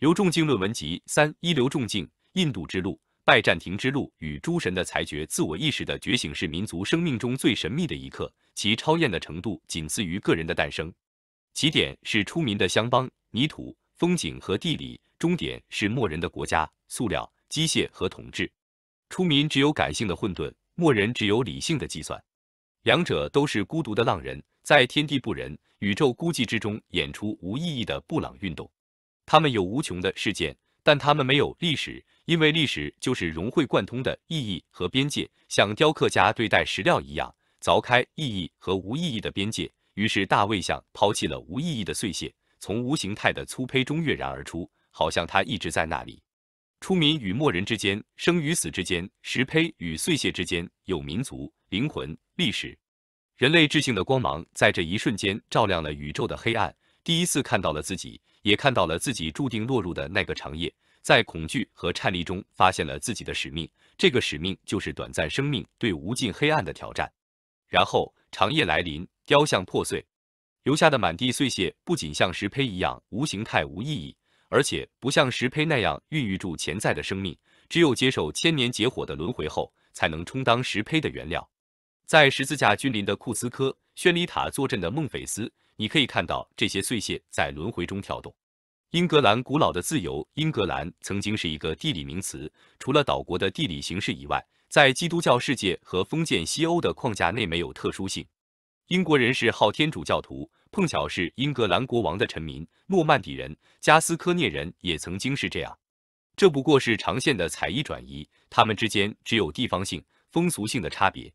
刘仲敬论文集三一刘仲敬：印度之路、拜占庭之路与诸神的裁决。自我意识的觉醒是民族生命中最神秘的一刻，其超验的程度仅次于个人的诞生。起点是出民的乡邦、泥土、风景和地理，终点是末人的国家、塑料、机械和统治。出民只有感性的混沌，末人只有理性的计算。两者都是孤独的浪人，在天地不仁、宇宙孤寂之中演出无意义的布朗运动。他们有无穷的事件，但他们没有历史，因为历史就是融会贯通的意义和边界，像雕刻家对待石料一样，凿开意义和无意义的边界。于是大卫像抛弃了无意义的碎屑，从无形态的粗胚中跃然而出，好像他一直在那里。出民与末人之间，生与死之间，石胚与碎屑之间，有民族、灵魂、历史，人类智性的光芒在这一瞬间照亮了宇宙的黑暗，第一次看到了自己。也看到了自己注定落入的那个长夜，在恐惧和颤栗中发现了自己的使命。这个使命就是短暂生命对无尽黑暗的挑战。然后长夜来临，雕像破碎，留下的满地碎屑不仅像石胚一样无形态无意义，而且不像石胚那样孕育住潜在的生命。只有接受千年结火的轮回后，才能充当石胚的原料。在十字架君临的库斯科，宣礼塔坐镇的孟菲斯。你可以看到这些碎屑在轮回中跳动。英格兰古老的自由，英格兰曾经是一个地理名词，除了岛国的地理形式以外，在基督教世界和封建西欧的框架内没有特殊性。英国人是好天主教徒，碰巧是英格兰国王的臣民。诺曼底人、加斯科涅人也曾经是这样。这不过是长线的彩翼转移，他们之间只有地方性、风俗性的差别。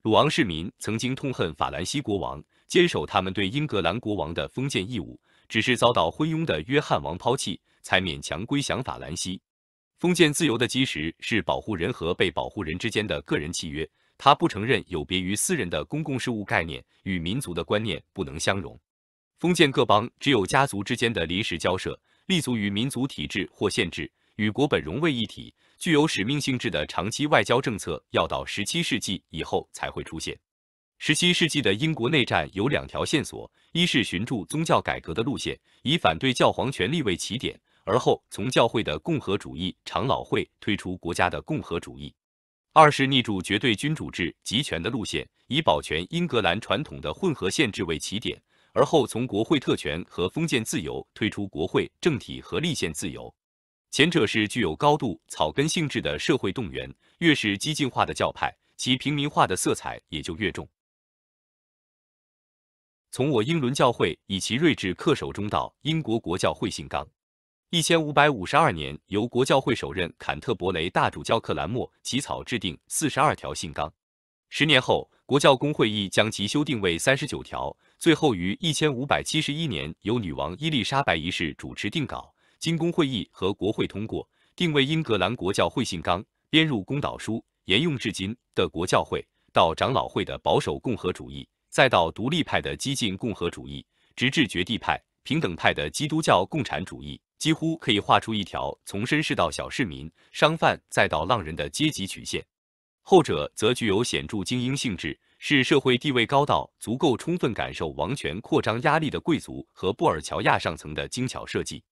鲁昂市民曾经痛恨法兰西国王。坚守他们对英格兰国王的封建义务，只是遭到昏庸的约翰王抛弃，才勉强归降法兰西。封建自由的基石是保护人和被保护人之间的个人契约，他不承认有别于私人的公共事务概念与民族的观念不能相容。封建各邦只有家族之间的临时交涉，立足于民族体制或限制，与国本融为一体，具有使命性质的长期外交政策要到十七世纪以后才会出现。十七世纪的英国内战有两条线索：一是寻著宗教改革的路线，以反对教皇权力为起点，而后从教会的共和主义长老会推出国家的共和主义；二是逆著绝对君主制集权的路线，以保全英格兰传统的混合宪制为起点，而后从国会特权和封建自由推出国会政体和立宪自由。前者是具有高度草根性质的社会动员，越是激进化的教派，其平民化的色彩也就越重。从我英伦教会以其睿智恪守中道，英国国教会信纲，一千五百五十二年由国教会首任坎特伯雷大主教克兰默起草制定四十二条信纲，十年后国教公会议将其修订为三十九条，最后于一千五百七十一年由女王伊丽莎白一世主持定稿，经公会议和国会通过，定为英格兰国教会信纲，编入公导书，沿用至今。的国教会到长老会的保守共和主义。再到独立派的激进共和主义，直至绝地派平等派的基督教共产主义，几乎可以画出一条从绅士到小市民、商贩再到浪人的阶级曲线。后者则具有显著精英性质，是社会地位高到足够充分感受王权扩张压力的贵族和布尔乔亚上层的精巧设计。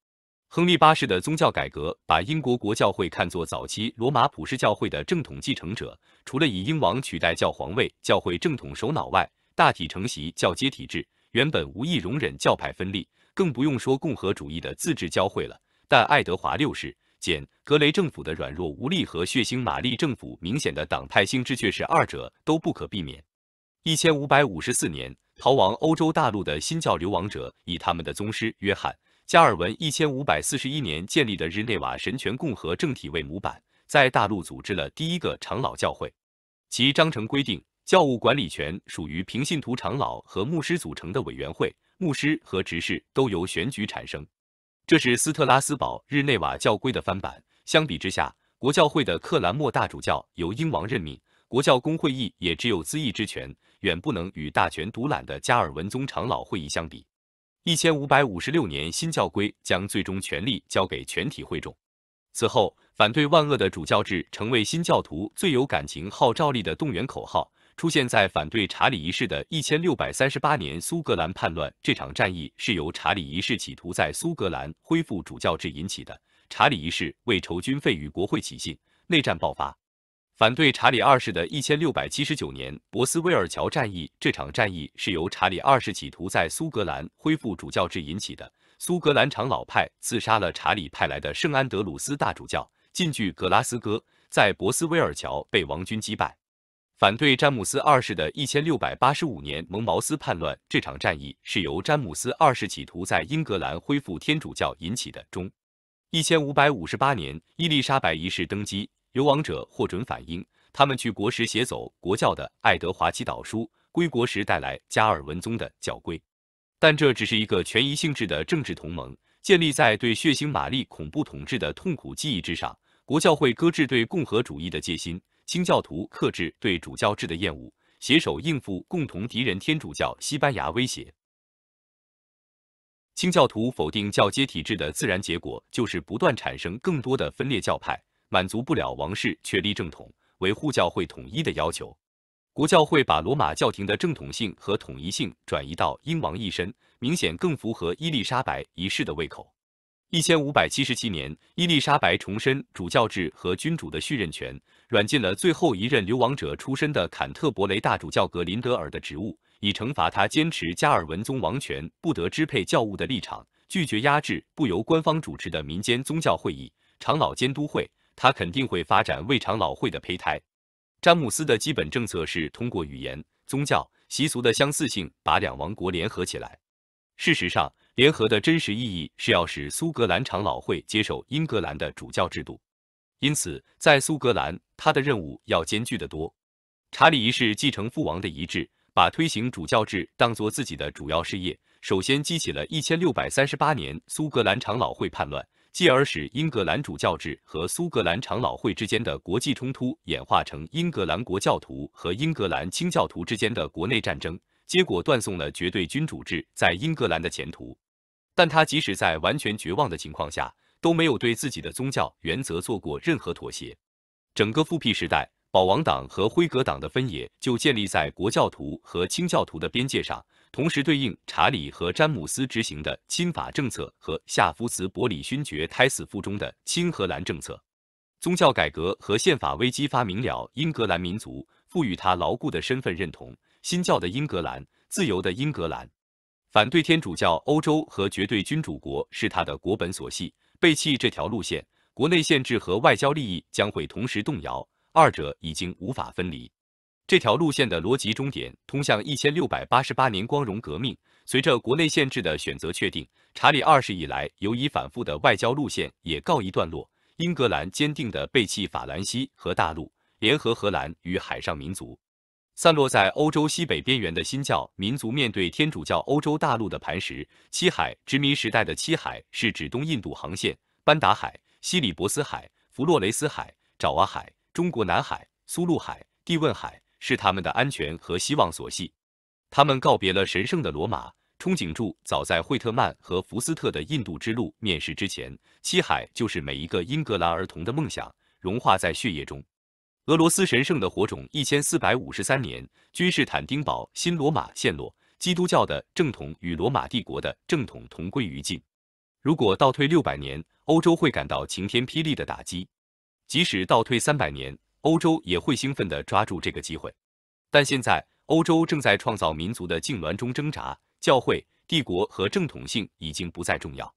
亨利八世的宗教改革把英国国教会看作早期罗马普世教会的正统继承者，除了以英王取代教皇位、教会正统首脑外，大体承袭教阶体制，原本无意容忍教派分立，更不用说共和主义的自治教会了。但爱德华六世、简·格雷政府的软弱无力和血腥玛丽政府明显的党派性质，却是二者都不可避免。一千五百五十四年，逃亡欧洲大陆的新教流亡者以他们的宗师约翰·加尔文一千五百四十一年建立的日内瓦神权共和政体为模板，在大陆组织了第一个长老教会，其章程规定。教务管理权属于平信徒长老和牧师组成的委员会，牧师和执事都由选举产生。这是斯特拉斯堡日内瓦教规的翻版。相比之下，国教会的克兰默大主教由英王任命，国教公会议也只有咨议之权，远不能与大权独揽的加尔文宗长老会议相比。一千五百五十六年新教规将最终权力交给全体会众。此后，反对万恶的主教制成为新教徒最有感情号召力的动员口号。出现在反对查理一世的1638年苏格兰叛乱这场战役是由查理一世企图在苏格兰恢复主教制引起的。查理一世为筹军费与国会起信，内战爆发。反对查理二世的1679年博斯威尔桥战役这场战役是由查理二世企图在苏格兰恢复主教制引起的。苏格兰长老派刺杀了查理派来的圣安德鲁斯大主教，进据格拉斯哥，在博斯威尔桥被王军击败。反对詹姆斯二世的1685年蒙茅斯叛乱，这场战役是由詹姆斯二世企图在英格兰恢复天主教引起的。中，1558年伊丽莎白一世登基，流亡者获准返英，他们去国时携走国教的爱德华七祷书，归国时带来加尔文宗的教规。但这只是一个权宜性质的政治同盟，建立在对血腥玛丽恐怖统治的痛苦记忆之上。国教会搁置对共和主义的戒心。清教徒克制对主教制的厌恶，携手应付共同敌人天主教西班牙威胁。清教徒否定教阶体制的自然结果，就是不断产生更多的分裂教派，满足不了王室确立正统、维护教会统一的要求。国教会把罗马教廷的正统性和统一性转移到英王一身，明显更符合伊丽莎白一世的胃口。一千五百七十七年，伊丽莎白重申主教制和君主的续任权，软禁了最后一任流亡者出身的坎特伯雷大主教格林德尔的职务，以惩罚他坚持加尔文宗王权不得支配教务的立场，拒绝压制不由官方主持的民间宗教会议长老监督会。他肯定会发展为长老会的胚胎。詹姆斯的基本政策是通过语言、宗教、习俗的相似性把两王国联合起来。事实上。联合的真实意义是要使苏格兰长老会接受英格兰的主教制度，因此在苏格兰，他的任务要艰巨得多。查理一世继承父王的遗志，把推行主教制当作自己的主要事业，首先激起了一千六百三十八年苏格兰长老会叛乱，继而使英格兰主教制和苏格兰长老会之间的国际冲突演化成英格兰国教徒和英格兰清教徒之间的国内战争，结果断送了绝对君主制在英格兰的前途。但他即使在完全绝望的情况下，都没有对自己的宗教原则做过任何妥协。整个复辟时代，保王党和辉格党的分野就建立在国教徒和清教徒的边界上，同时对应查理和詹姆斯执行的亲法政策和夏夫茨伯里勋爵胎死腹中的亲荷兰政策。宗教改革和宪法危机发明了英格兰民族，赋予他牢固的身份认同：新教的英格兰，自由的英格兰。反对天主教、欧洲和绝对君主国是他的国本所系。背弃这条路线，国内限制和外交利益将会同时动摇，二者已经无法分离。这条路线的逻辑终点通向一千六百八十八年光荣革命。随着国内限制的选择确定，查理二世以来由于反复的外交路线也告一段落。英格兰坚定地背弃法兰西和大陆，联合荷兰与海上民族。散落在欧洲西北边缘的新教民族面对天主教欧洲大陆的磐石。七海殖民时代的七海是指东印度航线、班达海、西里伯斯海、弗洛雷斯海、爪哇海、中国南海、苏禄海、帝汶海，是他们的安全和希望所系。他们告别了神圣的罗马，憧憬著早在惠特曼和福斯特的《印度之路》面世之前，七海就是每一个英格兰儿童的梦想，融化在血液中。俄罗斯神圣的火种，一千四百五十三年，君士坦丁堡新罗马陷落，基督教的正统与罗马帝国的正统同归于尽。如果倒退六百年，欧洲会感到晴天霹雳的打击；即使倒退三百年，欧洲也会兴奋地抓住这个机会。但现在，欧洲正在创造民族的痉挛中挣扎，教会、帝国和正统性已经不再重要，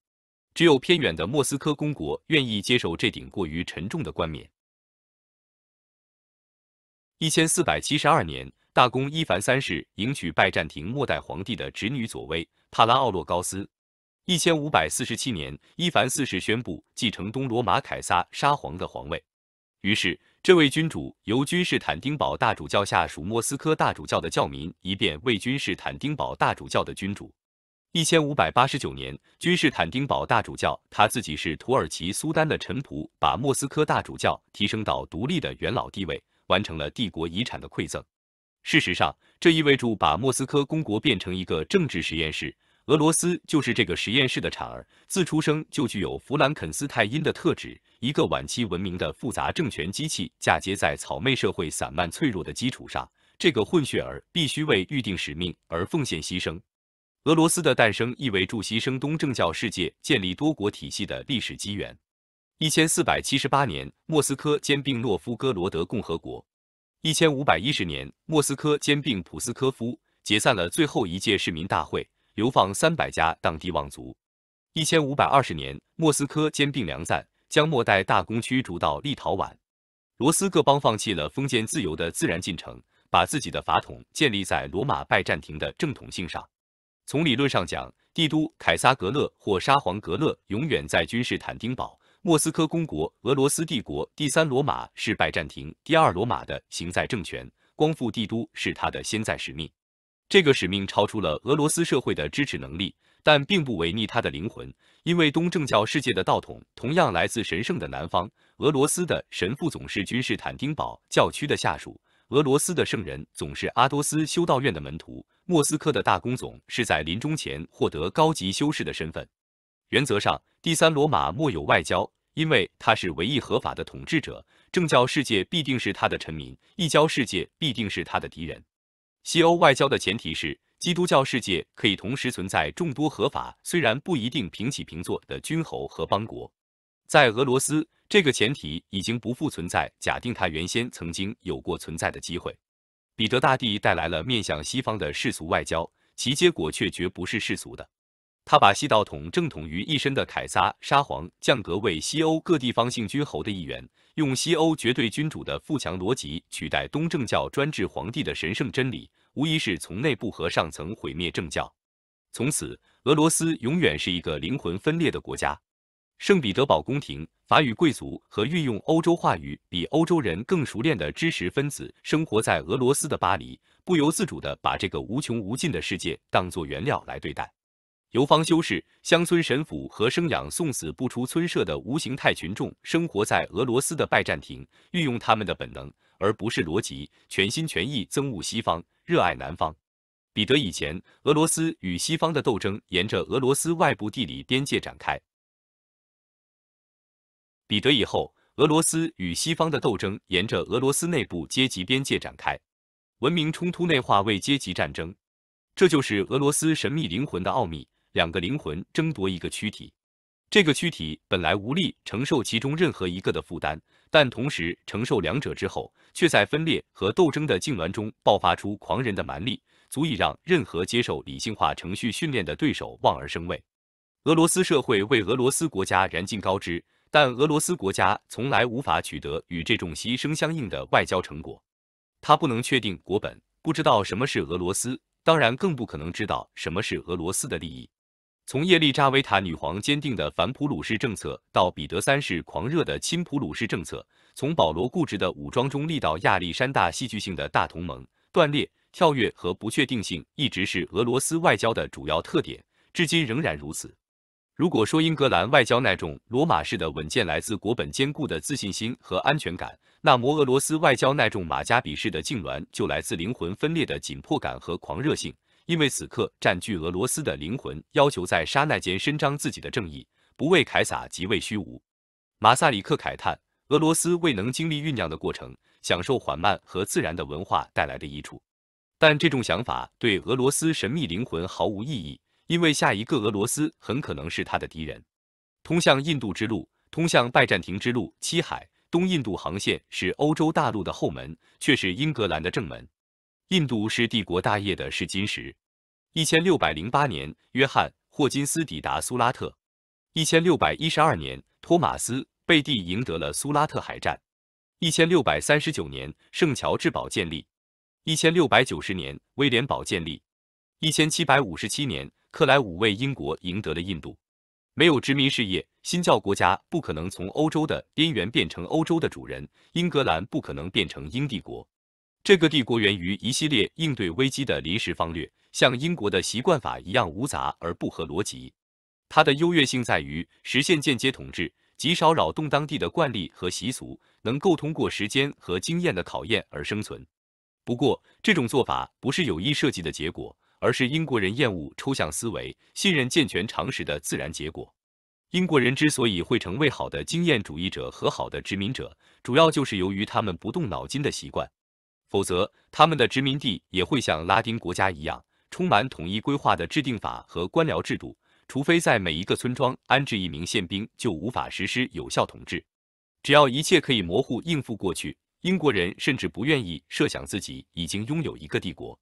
只有偏远的莫斯科公国愿意接受这顶过于沉重的冠冕。一千四百七十二年，大公伊凡三世迎娶拜占庭末代皇帝的侄女佐薇帕拉奥洛高斯。一千五百四十七年，伊凡四世宣布继承东罗马凯撒沙皇的皇位，于是这位君主由君士坦丁堡大主教下属莫斯科大主教的教民，一变为君士坦丁堡大主教的君主。一千五百八十九年，君士坦丁堡大主教他自己是土耳其苏丹的臣仆，把莫斯科大主教提升到独立的元老地位。完成了帝国遗产的馈赠。事实上，这意味着把莫斯科公国变成一个政治实验室。俄罗斯就是这个实验室的产儿，自出生就具有弗兰肯斯坦的特质——一个晚期文明的复杂政权机器嫁接在草昧社会散漫脆弱的基础上。这个混血儿必须为预定使命而奉献牺牲。俄罗斯的诞生意味着牺牲东正教世界建立多国体系的历史机缘。一千四百七十八年，莫斯科兼并诺夫哥罗德共和国。一千五百一十年，莫斯科兼并普斯科夫，解散了最后一届市民大会，流放三百家当地望族。一千五百二十年，莫斯科兼并梁赞，将末代大公驱逐到立陶宛。罗斯各邦放弃了封建自由的自然进程，把自己的法统建立在罗马拜占庭的正统性上。从理论上讲，帝都凯撒格勒或沙皇格勒永远在君士坦丁堡。莫斯科公国、俄罗斯帝国第三罗马是拜占庭第二罗马的行在政权，光复帝都是他的先在使命。这个使命超出了俄罗斯社会的支持能力，但并不违逆他的灵魂，因为东正教世界的道统同样来自神圣的南方。俄罗斯的神父总是君士坦丁堡教区的下属，俄罗斯的圣人总是阿多斯修道院的门徒，莫斯科的大公总是在临终前获得高级修士的身份。原则上，第三罗马莫有外交，因为他是唯一合法的统治者，政教世界必定是他的臣民，异教世界必定是他的敌人。西欧外交的前提是基督教世界可以同时存在众多合法，虽然不一定平起平坐的君侯和邦国。在俄罗斯，这个前提已经不复存在。假定他原先曾经有过存在的机会，彼得大帝带来了面向西方的世俗外交，其结果却绝不是世俗的。他把西道统正统于一身的凯撒沙皇降格为西欧各地方性君侯的一员，用西欧绝对君主的富强逻辑取代东正教专制皇帝的神圣真理，无疑是从内部和上层毁灭政教。从此，俄罗斯永远是一个灵魂分裂的国家。圣彼得堡宫廷法语贵族和运用欧洲话语比欧洲人更熟练的知识分子生活在俄罗斯的巴黎，不由自主的把这个无穷无尽的世界当作原料来对待。游方修士、乡村神府和生养送死不出村社的无形态群众生活在俄罗斯的拜占庭，运用他们的本能而不是逻辑，全心全意憎恶西方，热爱南方。彼得以前，俄罗斯与西方的斗争沿着俄罗斯外部地理边界展开；彼得以后，俄罗斯与西方的斗争沿着俄罗斯内部阶级边界展开。文明冲突内化为阶级战争，这就是俄罗斯神秘灵魂的奥秘。两个灵魂争夺一个躯体，这个躯体本来无力承受其中任何一个的负担，但同时承受两者之后，却在分裂和斗争的痉挛中爆发出狂人的蛮力，足以让任何接受理性化程序训练的对手望而生畏。俄罗斯社会为俄罗斯国家燃尽高枝，但俄罗斯国家从来无法取得与这种牺牲相应的外交成果。他不能确定国本，不知道什么是俄罗斯，当然更不可能知道什么是俄罗斯的利益。从叶利扎维塔女皇坚定的反普鲁士政策，到彼得三世狂热的亲普鲁士政策，从保罗固执的武装中立到亚历山大戏剧性的大同盟断裂、跳跃和不确定性，一直是俄罗斯外交的主要特点，至今仍然如此。如果说英格兰外交那种罗马式的稳健来自国本坚固的自信心和安全感，那么俄罗斯外交那种马加比式的痉挛就来自灵魂分裂的紧迫感和狂热性。因为此刻占据俄罗斯的灵魂，要求在刹那间伸张自己的正义，不畏凯撒即为虚无。马萨里克慨叹，俄罗斯未能经历酝酿的过程，享受缓慢和自然的文化带来的益处。但这种想法对俄罗斯神秘灵魂毫无意义，因为下一个俄罗斯很可能是他的敌人。通向印度之路，通向拜占庭之路，七海东印度航线是欧洲大陆的后门，却是英格兰的正门。印度是帝国大业的试金石。一千六百零八年，约翰·霍金斯抵达苏拉特。一千六百一十二年，托马斯·贝蒂赢得了苏拉特海战。一千六百三十九年，圣乔治堡建立。一千六百九十年，威廉堡建立。一千七百五十七年，克莱伍为英国赢得了印度。没有殖民事业，新教国家不可能从欧洲的边缘变成欧洲的主人，英格兰不可能变成英帝国。这个帝国源于一系列应对危机的临时方略，像英国的习惯法一样无杂而不合逻辑。它的优越性在于实现间接统治，极少扰动当地的惯例和习俗，能够通过时间和经验的考验而生存。不过，这种做法不是有意设计的结果，而是英国人厌恶抽象思维、信任健全常识的自然结果。英国人之所以会成为好的经验主义者和好的殖民者，主要就是由于他们不动脑筋的习惯。否则，他们的殖民地也会像拉丁国家一样，充满统一规划的制定法和官僚制度。除非在每一个村庄安置一名宪兵，就无法实施有效统治。只要一切可以模糊应付过去，英国人甚至不愿意设想自己已经拥有一个帝国。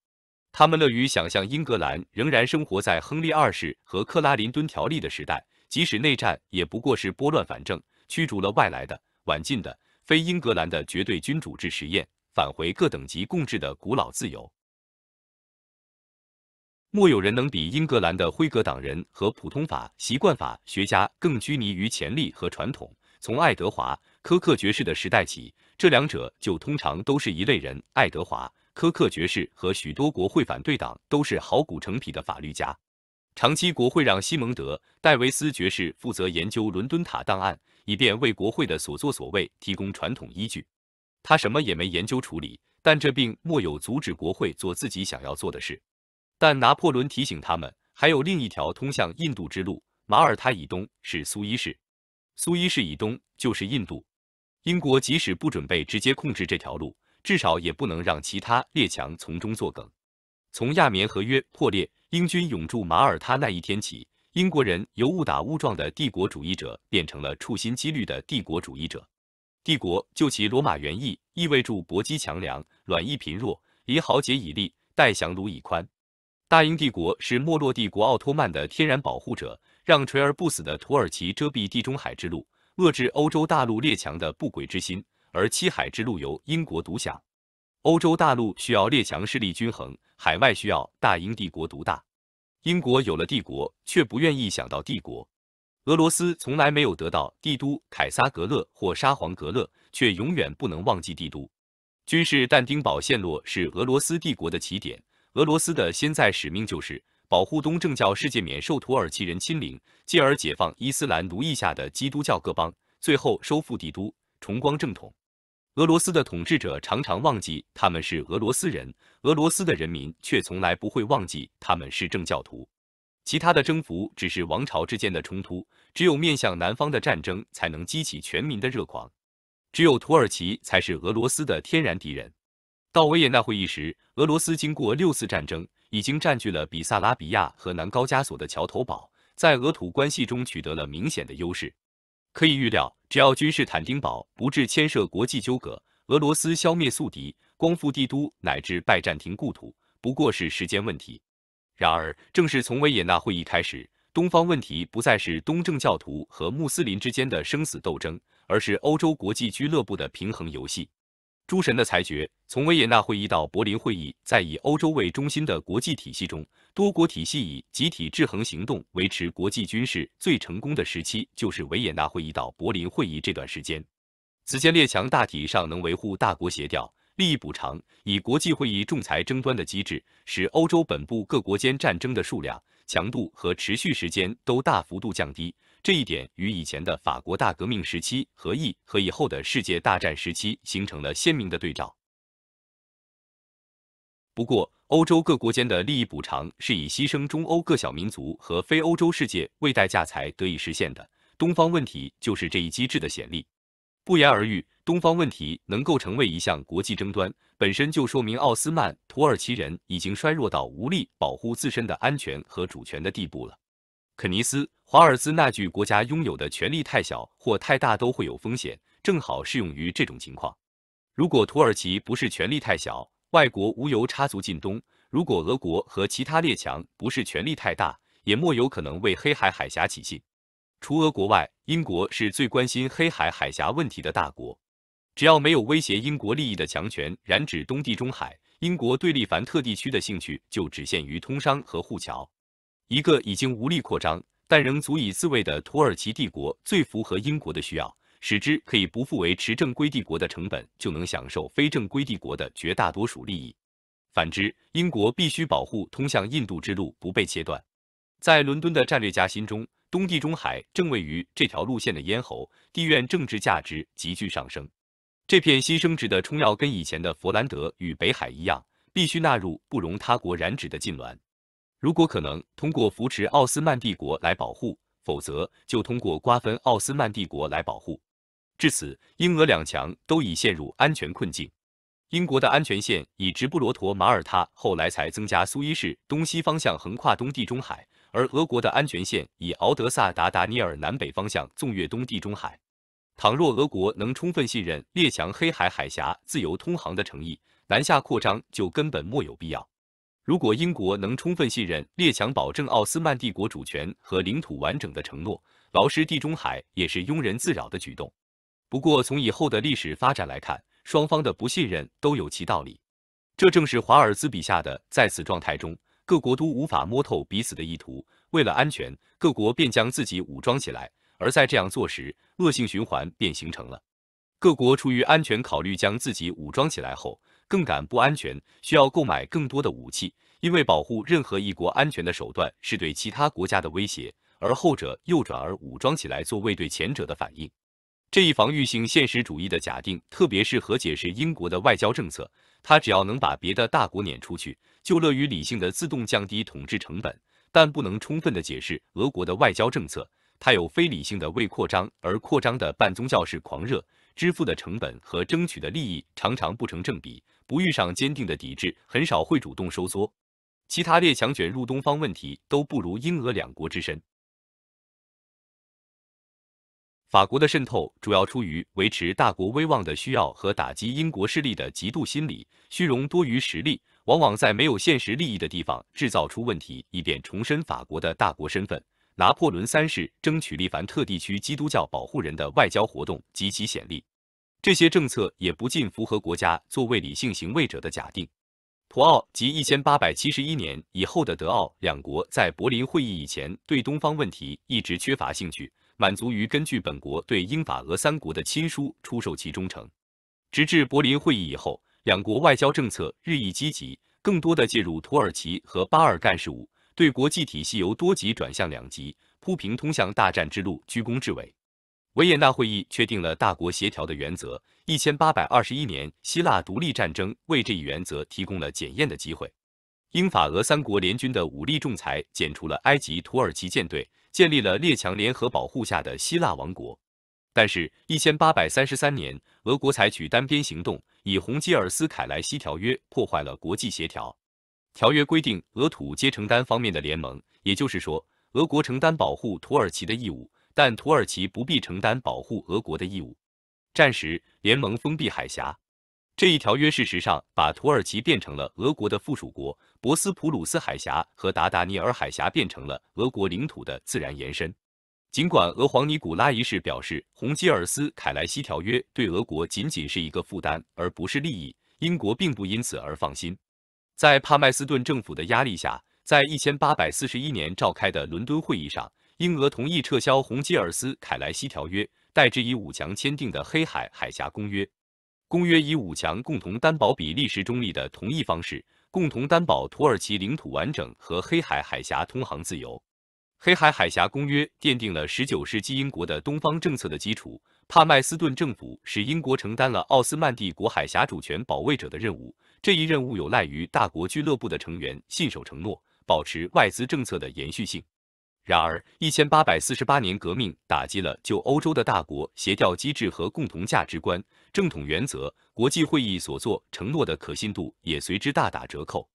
他们乐于想象英格兰仍然生活在亨利二世和克拉林顿条例的时代，即使内战也不过是拨乱反正，驱逐了外来的、晚进的、非英格兰的绝对君主制实验。返回各等级共治的古老自由。莫有人能比英格兰的辉格党人和普通法习惯法学家更拘泥于潜力和传统。从爱德华·科克爵士的时代起，这两者就通常都是一类人。爱德华·科克爵士和许多国会反对党都是好古成皮的法律家。长期国会让西蒙德·戴维斯爵士负责研究伦敦塔档案，以便为国会的所作所为提供传统依据。他什么也没研究处理，但这并莫有阻止国会做自己想要做的事。但拿破仑提醒他们，还有另一条通向印度之路，马耳他以东是苏伊士，苏伊士以东就是印度。英国即使不准备直接控制这条路，至少也不能让其他列强从中作梗。从亚眠合约破裂，英军永驻马耳他那一天起，英国人由误打误撞的帝国主义者变成了处心积虑的帝国主义者。帝国就其罗马原意，意味着搏击强梁，卵意贫弱，以豪杰以利，待降虏以宽。大英帝国是没落帝国奥托曼的天然保护者，让垂而不死的土耳其遮蔽地中海之路，遏制欧洲大陆列强的不轨之心，而七海之路由英国独享。欧洲大陆需要列强势力均衡，海外需要大英帝国独大。英国有了帝国，却不愿意想到帝国。俄罗斯从来没有得到帝都凯撒格勒或沙皇格勒，却永远不能忘记帝都。军事但丁堡陷落是俄罗斯帝国的起点。俄罗斯的现在使命就是保护东正教世界免受土耳其人侵凌，继而解放伊斯兰奴役下的基督教各邦，最后收复帝都，重光正统。俄罗斯的统治者常常忘记他们是俄罗斯人，俄罗斯的人民却从来不会忘记他们是正教徒。其他的征服只是王朝之间的冲突，只有面向南方的战争才能激起全民的热狂。只有土耳其才是俄罗斯的天然敌人。到维也纳会议时，俄罗斯经过六次战争，已经占据了比萨拉比亚和南高加索的桥头堡，在俄土关系中取得了明显的优势。可以预料，只要军事坦丁堡不致牵涉国际纠葛，俄罗斯消灭宿敌、光复帝都乃至拜占庭故土，不过是时间问题。然而，正是从维也纳会议开始，东方问题不再是东正教徒和穆斯林之间的生死斗争，而是欧洲国际俱乐部的平衡游戏。诸神的裁决。从维也纳会议到柏林会议，在以欧洲为中心的国际体系中，多国体系以集体制衡行动维持国际军事最成功的时期，就是维也纳会议到柏林会议这段时间。此间列强大体上能维护大国协调。利益补偿以国际会议仲裁争端的机制，使欧洲本部各国间战争的数量、强度和持续时间都大幅度降低。这一点与以前的法国大革命时期和以和以后的世界大战时期形成了鲜明的对照。不过，欧洲各国间的利益补偿是以牺牲中欧各小民族和非欧洲世界为代价才得以实现的。东方问题就是这一机制的显例，不言而喻。东方问题能够成为一项国际争端，本身就说明奥斯曼土耳其人已经衰弱到无力保护自身的安全和主权的地步了。肯尼斯华尔兹那句“国家拥有的权力太小或太大都会有风险”，正好适用于这种情况。如果土耳其不是权力太小，外国无由插足进东；如果俄国和其他列强不是权力太大，也莫有可能为黑海海峡起信。除俄国外，英国是最关心黑海海峡问题的大国。只要没有威胁英国利益的强权染指东地中海，英国对利凡特地区的兴趣就只限于通商和护侨。一个已经无力扩张，但仍足以自卫的土耳其帝国最符合英国的需要，使之可以不复维持正规帝国的成本，就能享受非正规帝国的绝大多数利益。反之，英国必须保护通向印度之路不被切断。在伦敦的战略家心中，东地中海正位于这条路线的咽喉，地缘政治价值急剧上升。这片新生植的冲要跟以前的佛兰德与北海一样，必须纳入不容他国染指的禁脔。如果可能，通过扶持奥斯曼帝国来保护；否则，就通过瓜分奥斯曼帝国来保护。至此，英俄两强都已陷入安全困境。英国的安全线以直布罗陀、马耳他，后来才增加苏伊士东西方向横跨东地中海；而俄国的安全线以敖德萨、达达尼尔南北方向纵越东地中海。倘若俄国能充分信任列强黑海海峡自由通航的诚意，南下扩张就根本莫有必要。如果英国能充分信任列强保证奥斯曼帝国主权和领土完整的承诺，劳师地中海也是庸人自扰的举动。不过，从以后的历史发展来看，双方的不信任都有其道理。这正是华尔兹笔下的在此状态中，各国都无法摸透彼此的意图，为了安全，各国便将自己武装起来。而在这样做时，恶性循环便形成了。各国出于安全考虑，将自己武装起来后，更感不安全，需要购买更多的武器。因为保护任何一国安全的手段是对其他国家的威胁，而后者又转而武装起来做为对前者的反应。这一防御性现实主义的假定，特别适合解释英国的外交政策。它只要能把别的大国撵出去，就乐于理性的自动降低统治成本，但不能充分的解释俄国的外交政策。它有非理性的为扩张而扩张的半宗教式狂热，支付的成本和争取的利益常常不成正比，不遇上坚定的抵制，很少会主动收缩。其他列强卷入东方问题都不如英俄两国之深。法国的渗透主要出于维持大国威望的需要和打击英国势力的极度心理虚荣多于实力，往往在没有现实利益的地方制造出问题，以便重申法国的大国身份。拿破仑三世争取利凡特地区基督教保护人的外交活动及其显例，这些政策也不尽符合国家作为理性行为者的假定。普奥及一千八百七十一年以后的德奥两国在柏林会议以前对东方问题一直缺乏兴趣，满足于根据本国对英法俄三国的亲疏出售其忠诚。直至柏林会议以后，两国外交政策日益积极，更多的介入土耳其和巴尔干事务。对国际体系由多级转向两级，铺平通向大战之路，居功至伟。维也纳会议确定了大国协调的原则。一千八百二十一年希腊独立战争为这一原则提供了检验的机会。英法俄三国联军的武力仲裁，解除了埃及、土耳其舰队，建立了列强联合保护下的希腊王国。但是，一千八百三十三年，俄国采取单边行动，以《红基尔斯凯莱西条约》破坏了国际协调。条约规定，俄土皆承担方面的联盟，也就是说，俄国承担保护土耳其的义务，但土耳其不必承担保护俄国的义务。战时联盟封闭海峡，这一条约事实上把土耳其变成了俄国的附属国，博斯普鲁斯海峡和达达尼尔海峡变成了俄国领土的自然延伸。尽管俄皇尼古拉一世表示《洪基尔斯凯莱西条约》对俄国仅仅是一个负担而不是利益，英国并不因此而放心。在帕麦斯顿政府的压力下，在一千八百四十一年召开的伦敦会议上，英俄同意撤销《红基尔斯凯莱西条约》，代之以五强签订的《黑海海峡公约》。公约以五强共同担保比利时中立的同一方式，共同担保土耳其领土完整和黑海海峡通航自由。黑海海峡公约奠定了十九世纪英国的东方政策的基础。帕麦斯顿政府使英国承担了奥斯曼帝国海峡主权保卫者的任务。这一任务有赖于大国俱乐部的成员信守承诺，保持外资政策的延续性。然而，一千八百四十八年革命打击了旧欧洲的大国协调机制和共同价值观、正统原则。国际会议所做承诺的可信度也随之大打折扣。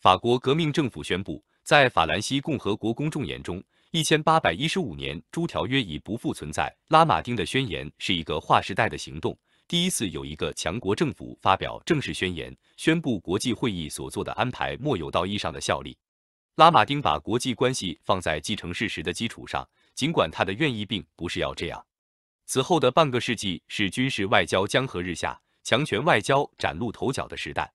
法国革命政府宣布，在法兰西共和国公众眼中，一千八百一十五年《朱条约》已不复存在。拉马丁的宣言是一个划时代的行动。第一次有一个强国政府发表正式宣言，宣布国际会议所做的安排莫有道义上的效力。拉马丁把国际关系放在继承事实的基础上，尽管他的愿意并不是要这样。此后的半个世纪是军事外交江河日下、强权外交崭露头角的时代。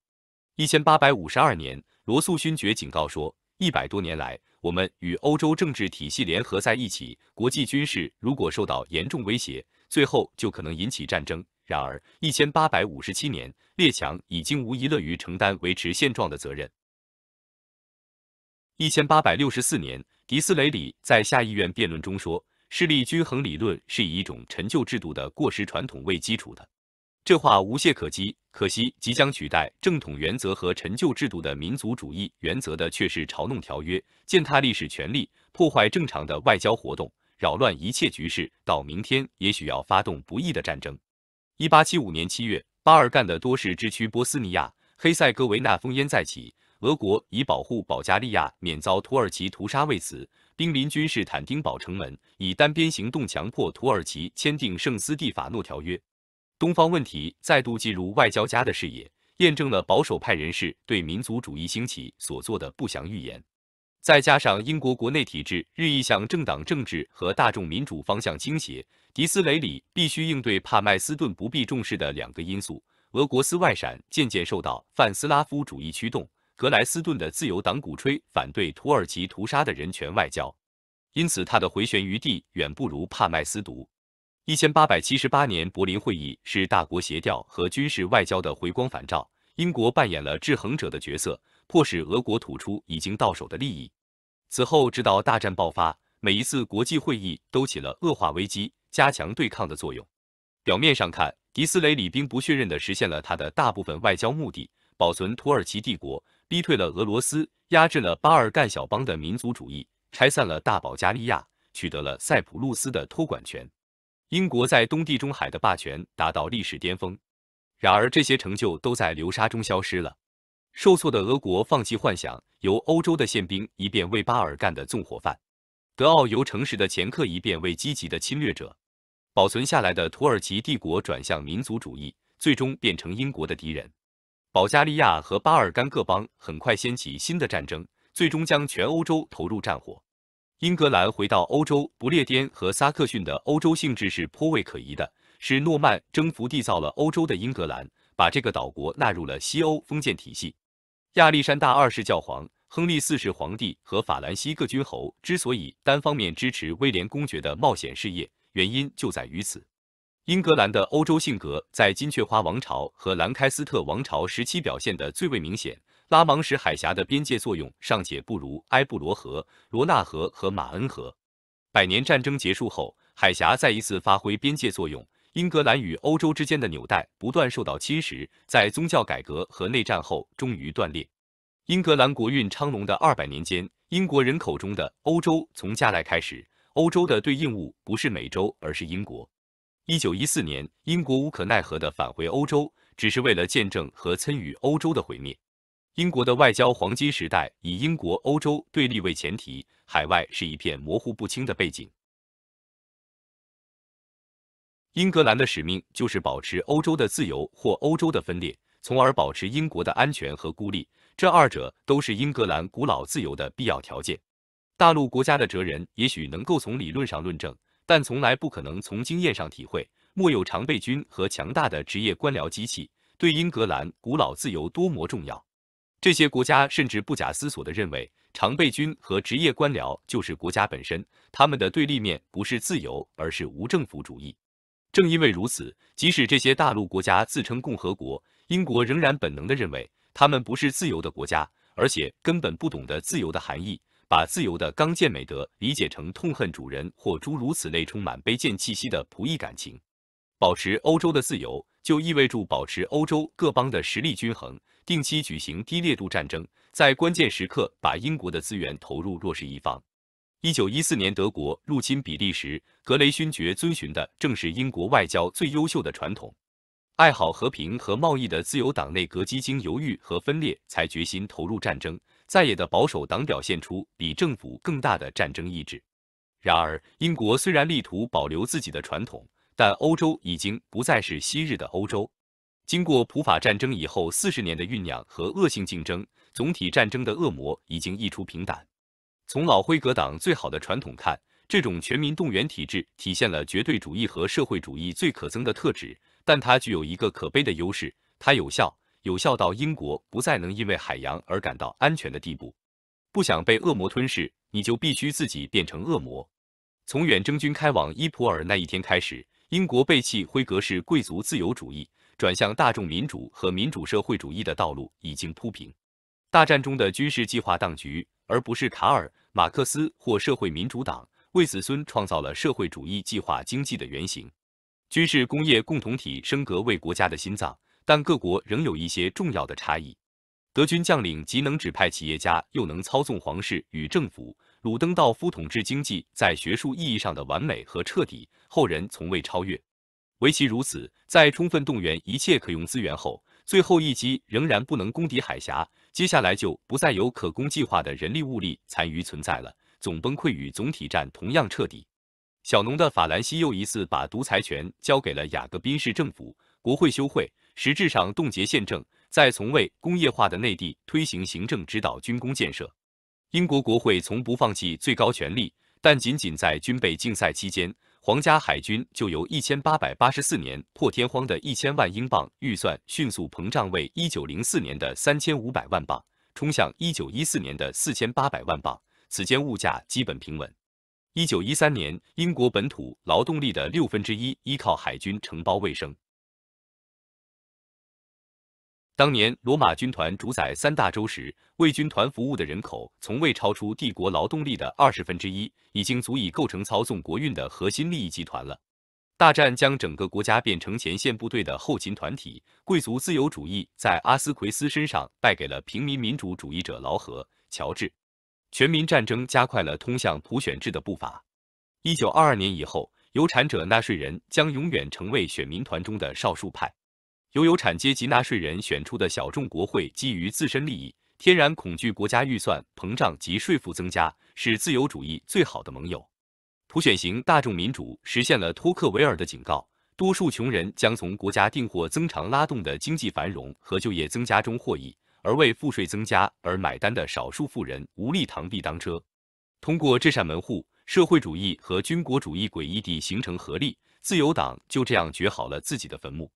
一千八百五十二年，罗素勋爵警告说：一百多年来，我们与欧洲政治体系联合在一起，国际军事如果受到严重威胁，最后就可能引起战争。然而，一千八百五十七年，列强已经无疑乐于承担维持现状的责任。一千八百六十四年，迪斯雷里在下议院辩论中说：“势力均衡理论是以一种陈旧制度的过时传统为基础的。”这话无懈可击。可惜，即将取代正统原则和陈旧制度的民族主义原则的却是嘲弄条约、践踏历史权利、破坏正常的外交活动、扰乱一切局势，到明天也许要发动不义的战争。一八七五年七月，巴尔干的多事之区波斯尼亚黑塞哥维那烽烟再起。俄国以保护保加利亚免遭土耳其屠杀为此，兵临君士坦丁堡城门，以单边行动强迫土耳其签订《圣斯蒂法诺条约》。东方问题再度进入外交家的视野，验证了保守派人士对民族主义兴起所做的不祥预言。再加上英国国内体制日益向政党政治和大众民主方向倾斜，迪斯雷里必须应对帕麦斯顿不必重视的两个因素：俄国斯外闪渐渐受到范斯拉夫主义驱动，格莱斯顿的自由党鼓吹反对土耳其屠杀的人权外交。因此，他的回旋余地远不如帕麦斯独。一千八百七十八年柏林会议是大国协调和军事外交的回光返照，英国扮演了制衡者的角色。迫使俄国吐出已经到手的利益。此后直到大战爆发，每一次国际会议都起了恶化危机、加强对抗的作用。表面上看，迪斯雷里兵不血刃地实现了他的大部分外交目的：保存土耳其帝国，逼退了俄罗斯，压制了巴尔干小邦的民族主义，拆散了大保加利亚，取得了塞浦路斯的托管权。英国在东地中海的霸权达到历史巅峰。然而，这些成就都在流沙中消失了。受挫的俄国放弃幻想，由欧洲的宪兵一遍为巴尔干的纵火犯，德奥由诚实的前客一遍为积极的侵略者，保存下来的土耳其帝国转向民族主义，最终变成英国的敌人。保加利亚和巴尔干各邦很快掀起新的战争，最终将全欧洲投入战火。英格兰回到欧洲，不列颠和萨克逊的欧洲性质是颇为可疑的，是诺曼征服缔造了欧洲的英格兰，把这个岛国纳入了西欧封建体系。亚历山大二世教皇、亨利四世皇帝和法兰西各君侯之所以单方面支持威廉公爵的冒险事业，原因就在于此。英格兰的欧洲性格在金雀花王朝和兰开斯特王朝时期表现得最为明显。拉芒什海峡的边界作用尚且不如埃布罗河、罗纳河和马恩河。百年战争结束后，海峡再一次发挥边界作用。英格兰与欧洲之间的纽带不断受到侵蚀，在宗教改革和内战后终于断裂。英格兰国运昌隆的二百年间，英国人口中的欧洲从加来开始，欧洲的对应物不是美洲，而是英国。一九一四年，英国无可奈何地返回欧洲，只是为了见证和参与欧洲的毁灭。英国的外交黄金时代以英国欧洲对立为前提，海外是一片模糊不清的背景。英格兰的使命就是保持欧洲的自由或欧洲的分裂，从而保持英国的安全和孤立。这二者都是英格兰古老自由的必要条件。大陆国家的哲人也许能够从理论上论证，但从来不可能从经验上体会莫有常备军和强大的职业官僚机器对英格兰古老自由多么重要。这些国家甚至不假思索地认为，常备军和职业官僚就是国家本身，他们的对立面不是自由，而是无政府主义。正因为如此，即使这些大陆国家自称共和国，英国仍然本能地认为他们不是自由的国家，而且根本不懂得自由的含义，把自由的刚健美德理解成痛恨主人或诸如此类充满卑贱气息的仆役感情。保持欧洲的自由，就意味着保持欧洲各邦的实力均衡，定期举行低烈度战争，在关键时刻把英国的资源投入弱势一方。一九一四年，德国入侵比利时，格雷勋爵遵循的正是英国外交最优秀的传统，爱好和平和贸易的自由党内阁基经犹豫和分裂，才决心投入战争。在野的保守党表现出比政府更大的战争意志。然而，英国虽然力图保留自己的传统，但欧洲已经不再是昔日的欧洲。经过普法战争以后四十年的酝酿和恶性竞争，总体战争的恶魔已经溢出平胆。从老辉格党最好的传统看，这种全民动员体制体现了绝对主义和社会主义最可憎的特质。但它具有一个可悲的优势，它有效，有效到英国不再能因为海洋而感到安全的地步。不想被恶魔吞噬，你就必须自己变成恶魔。从远征军开往伊普尔那一天开始，英国背弃辉格式贵族自由主义，转向大众民主和民主社会主义的道路已经铺平。大战中的军事计划当局，而不是卡尔。马克思或社会民主党为子孙创造了社会主义计划经济的原型，军事工业共同体升格为国家的心脏，但各国仍有一些重要的差异。德军将领既能指派企业家，又能操纵皇室与政府。鲁登道夫统治经济在学术意义上的完美和彻底，后人从未超越。唯其如此，在充分动员一切可用资源后，最后一击仍然不能攻抵海峡。接下来就不再有可供计划的人力物力残余存在了，总崩溃与总体战同样彻底。小农的法兰西又一次把独裁权交给了雅各宾市政府，国会休会，实质上冻结宪政，在从未工业化的内地推行行政指导军工建设。英国国会从不放弃最高权力，但仅仅在军备竞赛期间。皇家海军就由一千八百八十四年破天荒的一千万英镑预算，迅速膨胀为一九零四年的三千五百万镑，冲向一九一四年的四千八百万镑。此间物价基本平稳。一九一三年，英国本土劳动力的六分之一依靠海军承包卫生。当年罗马军团主宰三大洲时，为军团服务的人口从未超出帝国劳动力的二十分之一，已经足以构成操纵国运的核心利益集团了。大战将整个国家变成前线部队的后勤团体。贵族自由主义在阿斯奎斯身上败给了平民民主主义者劳合乔治。全民战争加快了通向普选制的步伐。一九二二年以后，有产者纳税人将永远成为选民团中的少数派。由有产阶级纳税人选出的小众国会，基于自身利益，天然恐惧国家预算膨胀及税负增加，是自由主义最好的盟友。普选型大众民主实现了托克维尔的警告：多数穷人将从国家订货增长拉动的经济繁荣和就业增加中获益，而为赋税增加而买单的少数富人无力螳臂当车。通过这扇门户，社会主义和军国主义诡异地形成合力，自由党就这样掘好了自己的坟墓。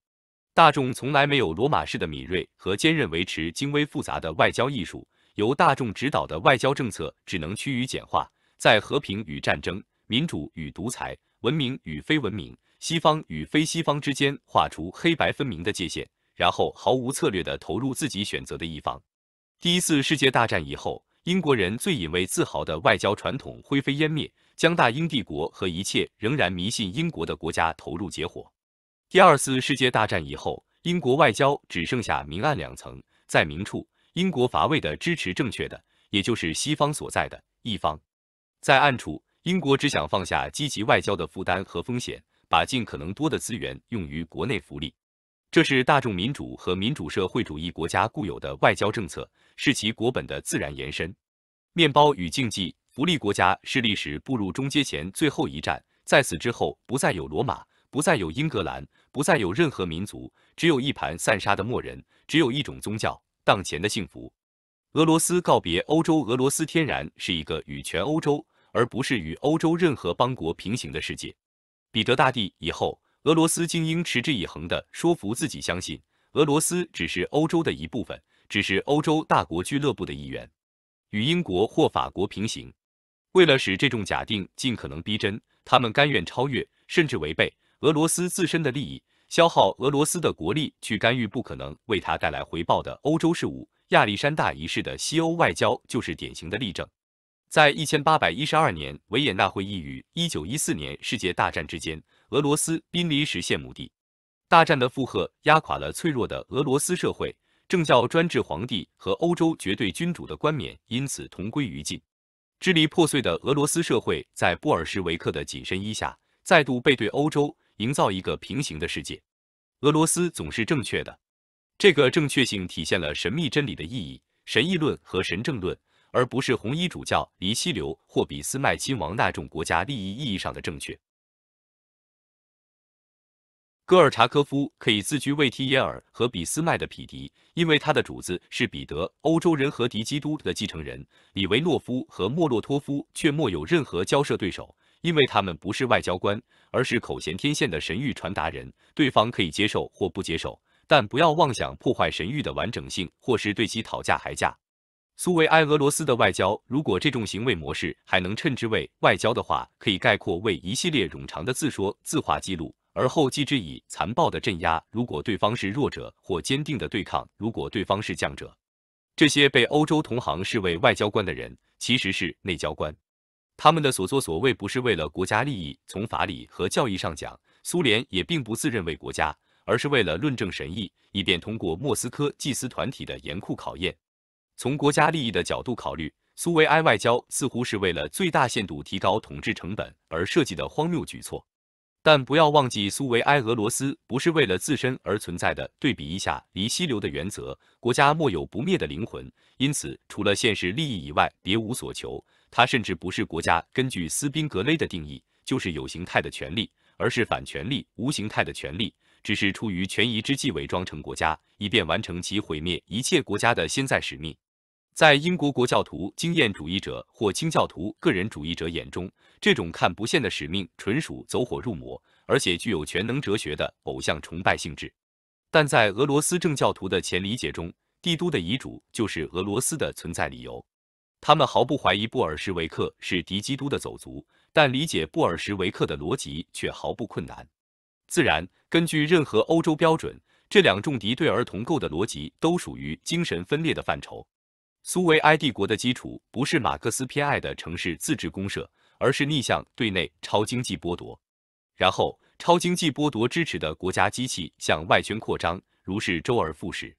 大众从来没有罗马式的敏锐和坚韧，维持精微复杂的外交艺术。由大众指导的外交政策只能趋于简化，在和平与战争、民主与独裁、文明与非文明、西方与非西方之间画出黑白分明的界限，然后毫无策略地投入自己选择的一方。第一次世界大战以后，英国人最引为自豪的外交传统灰飞烟灭，将大英帝国和一切仍然迷信英国的国家投入结伙。第二次世界大战以后，英国外交只剩下明暗两层。在明处，英国乏味的支持正确的，也就是西方所在的一方；在暗处，英国只想放下积极外交的负担和风险，把尽可能多的资源用于国内福利。这是大众民主和民主社会主义国家固有的外交政策，是其国本的自然延伸。面包与竞技，福利国家是历史步入中阶前最后一站，在此之后不再有罗马。不再有英格兰，不再有任何民族，只有一盘散沙的末人，只有一种宗教当前的幸福。俄罗斯告别欧洲，俄罗斯天然是一个与全欧洲，而不是与欧洲任何邦国平行的世界。彼得大帝以后，俄罗斯精英持之以恒地说服自己相信，俄罗斯只是欧洲的一部分，只是欧洲大国俱乐部的一员，与英国或法国平行。为了使这种假定尽可能逼真，他们甘愿超越，甚至违背。俄罗斯自身的利益，消耗俄罗斯的国力去干预不可能为他带来回报的欧洲事务。亚历山大一世的西欧外交就是典型的例证。在一千八百一十二年维也纳会议与一九一四年世界大战之间，俄罗斯濒临实现目的。大战的负荷压垮了脆弱的俄罗斯社会，政教专制皇帝和欧洲绝对君主的冠冕因此同归于尽。支离破碎的俄罗斯社会在布尔什维克的紧身衣下，再度背对欧洲。营造一个平行的世界，俄罗斯总是正确的。这个正确性体现了神秘真理的意义、神意论和神正论，而不是红衣主教黎希流或俾斯麦亲王那种国家利益意义上的正确。戈尔查科夫可以自居为提耶尔和俾斯麦的匹敌，因为他的主子是彼得，欧洲人和敌基督的继承人。里维诺夫和莫洛托夫却没有任何交涉对手。因为他们不是外交官，而是口衔天线的神域传达人。对方可以接受或不接受，但不要妄想破坏神域的完整性，或是对其讨价还价。苏维埃俄罗斯的外交，如果这种行为模式还能称之为外交的话，可以概括为一系列冗长的自说自话记录，而后继之以残暴的镇压。如果对方是弱者或坚定的对抗，如果对方是强者，这些被欧洲同行视为外交官的人，其实是内交官。他们的所作所为不是为了国家利益，从法理和教义上讲，苏联也并不自认为国家，而是为了论证神意，以便通过莫斯科祭司团体的严酷考验。从国家利益的角度考虑，苏维埃外交似乎是为了最大限度提高统治成本而设计的荒谬举措。但不要忘记，苏维埃俄罗斯不是为了自身而存在的。对比一下离析流的原则：国家莫有不灭的灵魂，因此除了现实利益以外，别无所求。它甚至不是国家，根据斯宾格勒的定义，就是有形态的权利，而是反权利、无形态的权利，只是出于权宜之计伪装成国家，以便完成其毁灭一切国家的现在使命。在英国国教徒经验主义者或清教徒个人主义者眼中，这种看不见的使命纯属走火入魔，而且具有全能哲学的偶像崇拜性质。但在俄罗斯正教徒的前理解中，帝都的遗嘱就是俄罗斯的存在理由。他们毫不怀疑布尔什维克是敌基督的走卒，但理解布尔什维克的逻辑却毫不困难。自然，根据任何欧洲标准，这两种敌对儿童构的逻辑都属于精神分裂的范畴。苏维埃帝国的基础不是马克思偏爱的城市自治公社，而是逆向对内超经济剥夺，然后超经济剥夺支持的国家机器向外圈扩张，如是周而复始。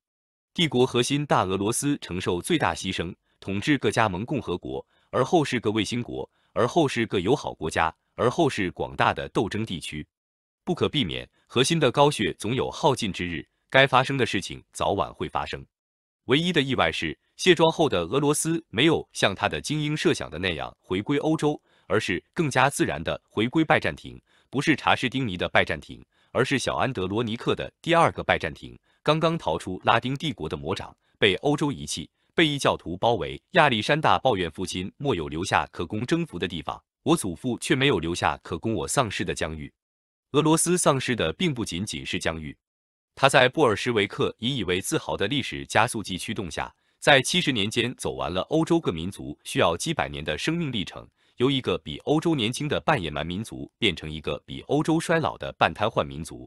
帝国核心大俄罗斯承受最大牺牲。统治各加盟共和国，而后是各卫星国，而后是各友好国家，而后是广大的斗争地区。不可避免，核心的高血总有耗尽之日，该发生的事情早晚会发生。唯一的意外是，卸妆后的俄罗斯没有像他的精英设想的那样回归欧洲，而是更加自然的回归拜占庭，不是查士丁尼的拜占庭，而是小安德罗尼克的第二个拜占庭，刚刚逃出拉丁帝国的魔掌，被欧洲遗弃。被异教徒包围，亚历山大抱怨父亲莫有留下可供征服的地方，我祖父却没有留下可供我丧失的疆域。俄罗斯丧失的并不仅仅是疆域，他在布尔什维克引以为自豪的历史加速器驱动下，在七十年间走完了欧洲各民族需要几百年的生命历程，由一个比欧洲年轻的半野蛮民族变成一个比欧洲衰老的半瘫痪民族。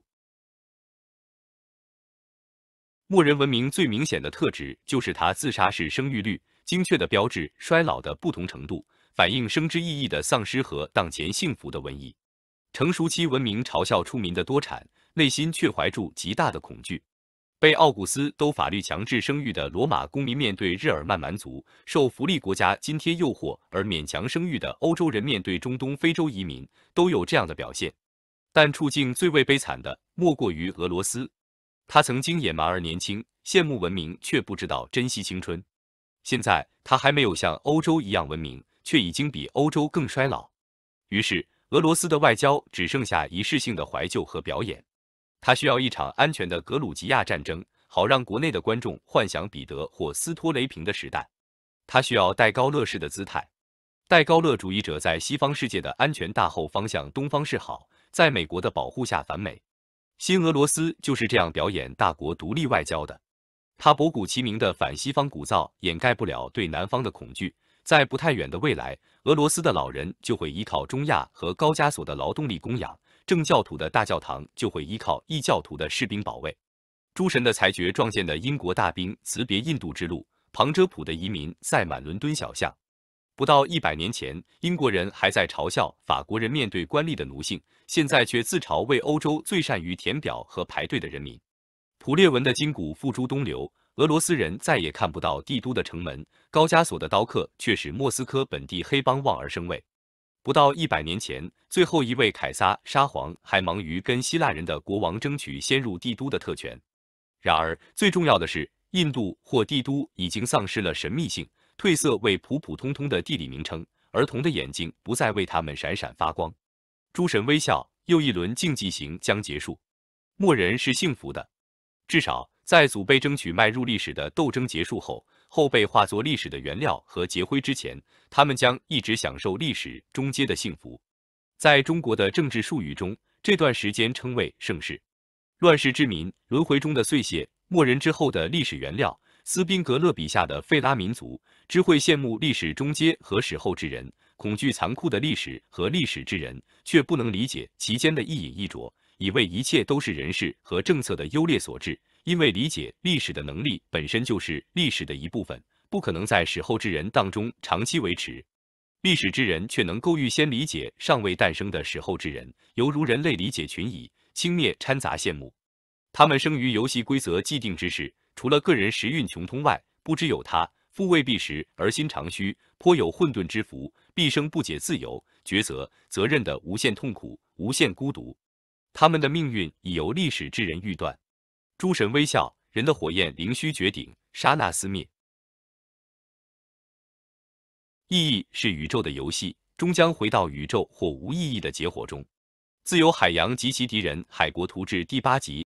末人文明最明显的特质就是它自杀式生育率，精确的标志衰老的不同程度，反映生之意义的丧失和当前幸福的瘟疫。成熟期文明嘲笑出民的多产，内心却怀住极大的恐惧。被奥古斯都法律强制生育的罗马公民，面对日耳曼蛮族，受福利国家津贴诱惑而勉强生育的欧洲人面对中东非洲移民，都有这样的表现。但处境最为悲惨的，莫过于俄罗斯。他曾经野蛮而年轻，羡慕文明却不知道珍惜青春。现在他还没有像欧洲一样文明，却已经比欧洲更衰老。于是，俄罗斯的外交只剩下仪式性的怀旧和表演。他需要一场安全的格鲁吉亚战争，好让国内的观众幻想彼得或斯托雷平的时代。他需要戴高乐式的姿态。戴高乐主义者在西方世界的安全大后方向东方示好，在美国的保护下反美。新俄罗斯就是这样表演大国独立外交的，他博古其名的反西方鼓噪掩盖不了对南方的恐惧。在不太远的未来，俄罗斯的老人就会依靠中亚和高加索的劳动力供养，正教徒的大教堂就会依靠异教徒的士兵保卫。诸神的裁决撞见的英国大兵辞别印度之路，旁遮普的移民塞满伦敦小巷。不到一百年前，英国人还在嘲笑法国人面对官吏的奴性，现在却自嘲为欧洲最善于填表和排队的人民。普列文的筋骨付诸东流，俄罗斯人再也看不到帝都的城门，高加索的刀客却使莫斯科本地黑帮望而生畏。不到一百年前，最后一位凯撒沙皇还忙于跟希腊人的国王争取先入帝都的特权。然而，最重要的是，印度或帝都已经丧失了神秘性。褪色为普普通通的地理名称，儿童的眼睛不再为他们闪闪发光。诸神微笑，又一轮竞技行将结束。末人是幸福的，至少在祖辈争取迈入历史的斗争结束后，后辈化作历史的原料和劫灰之前，他们将一直享受历史终结的幸福。在中国的政治术语中，这段时间称谓盛世、乱世之民、轮回中的碎屑、末人之后的历史原料。斯宾格勒笔下的费拉民族，只会羡慕历史中阶和史后之人，恐惧残酷的历史和历史之人，却不能理解其间的一饮一啄，以为一切都是人事和政策的优劣所致。因为理解历史的能力本身就是历史的一部分，不可能在史后之人当中长期维持。历史之人却能够预先理解尚未诞生的史后之人，犹如人类理解群蚁，轻蔑掺杂羡慕。他们生于游戏规则既定之时。除了个人时运穷通外，不知有他。富未必时，而心常虚，颇有混沌之福，毕生不解自由抉择责任的无限痛苦、无限孤独。他们的命运已由历史之人预断。诸神微笑，人的火焰凌虚绝顶，刹那斯灭。意义是宇宙的游戏，终将回到宇宙或无意义的结火中。自由海洋及其敌人海国图志第八集。